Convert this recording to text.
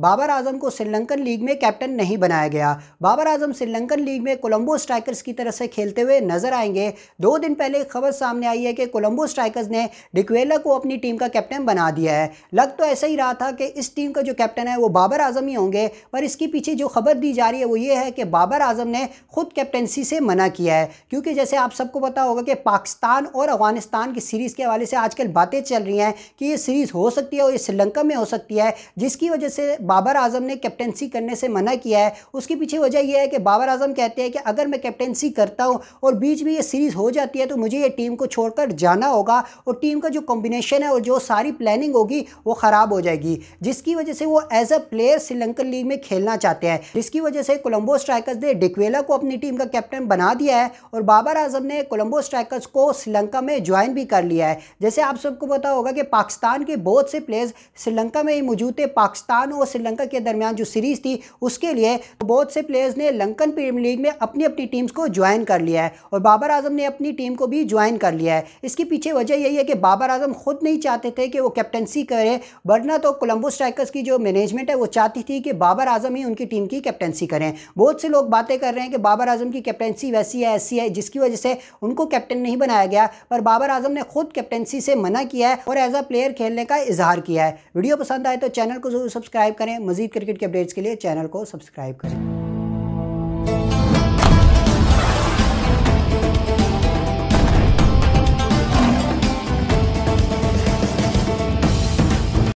बाबर आजम को श्रीलंकन लीग में कैप्टन नहीं बनाया गया बाबर आजम श्रीलंकन लीग में कोलंबो स्ट्राइकर्स की तरफ से खेलते हुए नजर आएंगे दो दिन पहले खबर सामने आई है कि कोलंबो स्ट्राइकर्स ने डिक्वेला को अपनी टीम का कैप्टन बना दिया है लग तो ऐसा ही रहा था कि इस टीम का जो कैप्टन है वो बाबर आजम ही होंगे पर इसके पीछे जो खबर दी जा रही है वो ये है कि बाबर आजम ने खुद कैप्टनसी से मना किया है क्योंकि जैसे आप सबको पता होगा कि पाकिस्तान और अफगानिस्तान की सीरीज़ के हवाले से आजकल बातें चल रही हैं कि ये सीरीज़ हो सकती है और ये श्रीलंका में हो सकती है जिसकी वजह से बाबर आजम ने कैप्टनसी करने से मना किया है उसके पीछे वजह यह है कि बाबर आजम कहते हैं कि अगर मैं कैप्टनसी करता हूँ और बीच में ये सीरीज़ हो जाती है तो मुझे ये टीम को छोड़कर जाना होगा और टीम का जो कॉम्बिनेशन है और जो सारी प्लानिंग होगी वो ख़राब हो जाएगी जिसकी वजह से वो as a player Sri Lankan league में खेलना चाहते हैं जिसकी वजह से कोलम्बो स्ट्राइकर्स ने डिकवेला को अपनी टीम का कैप्टन बना दिया है और बाबर आजम ने कोलम्बो स्ट्राइकर्स को श्रीलंका में ज्वाइन भी कर लिया है जैसे आप सबको पता होगा कि पाकिस्तान के बहुत से प्लेयर्स श्रीलंका में ही मौजूद थे पाकिस्तान और श्रीलंका के दरमियान जो सीरीज़ थी उसके लिए बहुत से प्लेयर्स ने लंकन प्रीमियर लीग में अपनी अपनी टीम्स को ज्वाइन कर लिया है और बाबर आजम ने अपनी टीम को भी ज्वाइन कर लिया है इसके पीछे वजह यही है कि बाबर आजम खुद नहीं चाहते थे कि वो कैप्टनसी करे वरना तो कोलंबो स्ट्राइकर्स की जो मैनेजमेंट है वो चाहती थी कि बाबर आजम ही उनकी टीम की कैप्टनसी करें बहुत से लोग बातें कर रहे हैं कि बाबर आजम की कैप्टनसी वैसी है ऐसी है जिसकी वजह से उनको कैप्टन नहीं बनाया गया पर बाबर आजम ने खुद कैप्टनसी से मना किया है और एज अ प्लेयर खेलने का इजहार किया है वीडियो पसंद आए तो चैनल को जरूर सब्सक्राइब करें मजीद क्रिकेट के अपडेट्स के लिए चैनल को सब्सक्राइब करें